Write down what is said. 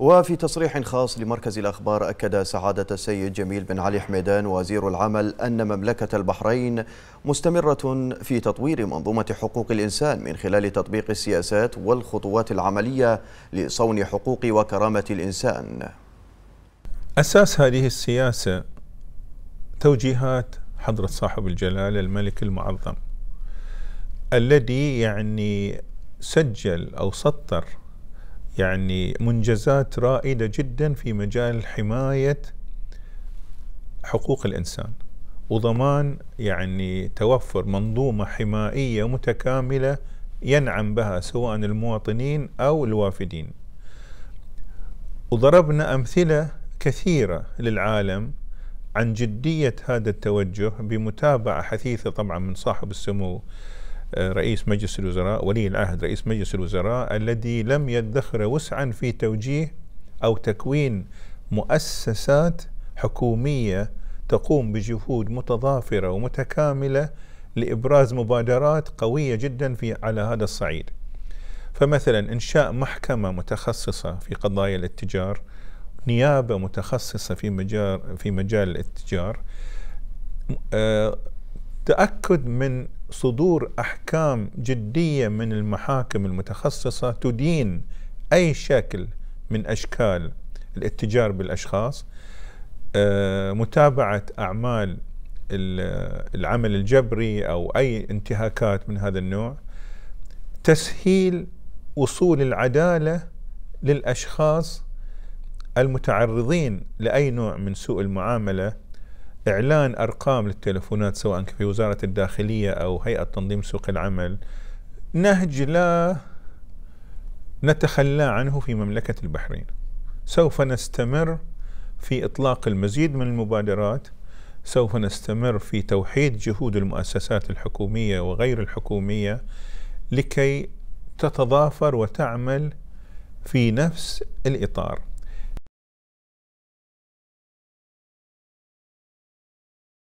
وفي تصريح خاص لمركز الأخبار أكد سعادة السيد جميل بن علي حميدان وزير العمل أن مملكة البحرين مستمرة في تطوير منظومة حقوق الإنسان من خلال تطبيق السياسات والخطوات العملية لصون حقوق وكرامة الإنسان أساس هذه السياسة توجيهات حضرة صاحب الجلالة الملك المعظم الذي يعني سجل أو سطر يعني منجزات رائده جدا في مجال حمايه حقوق الانسان وضمان يعني توفر منظومه حمائيه متكامله ينعم بها سواء المواطنين او الوافدين. وضربنا امثله كثيره للعالم عن جديه هذا التوجه بمتابعه حثيثه طبعا من صاحب السمو آه، رئيس مجلس الوزراء ولي العهد رئيس مجلس الوزراء الذي لم يدخر وسعا في توجيه أو تكوين مؤسسات حكومية تقوم بجهود متضافرة ومتكاملة لإبراز مبادرات قوية جدا في على هذا الصعيد فمثلا إنشاء محكمة متخصصة في قضايا الاتجار نيابة متخصصة في مجال في مجال الاتجار آه، تاكد من صدور احكام جديه من المحاكم المتخصصه تدين اي شكل من اشكال الاتجار بالاشخاص آه، متابعه اعمال العمل الجبري او اي انتهاكات من هذا النوع تسهيل وصول العداله للاشخاص المتعرضين لاي نوع من سوء المعامله إعلان أرقام للتلفونات سواء في وزارة الداخلية أو هيئة تنظيم سوق العمل نهج لا نتخلى عنه في مملكة البحرين سوف نستمر في إطلاق المزيد من المبادرات سوف نستمر في توحيد جهود المؤسسات الحكومية وغير الحكومية لكي تتضافر وتعمل في نفس الإطار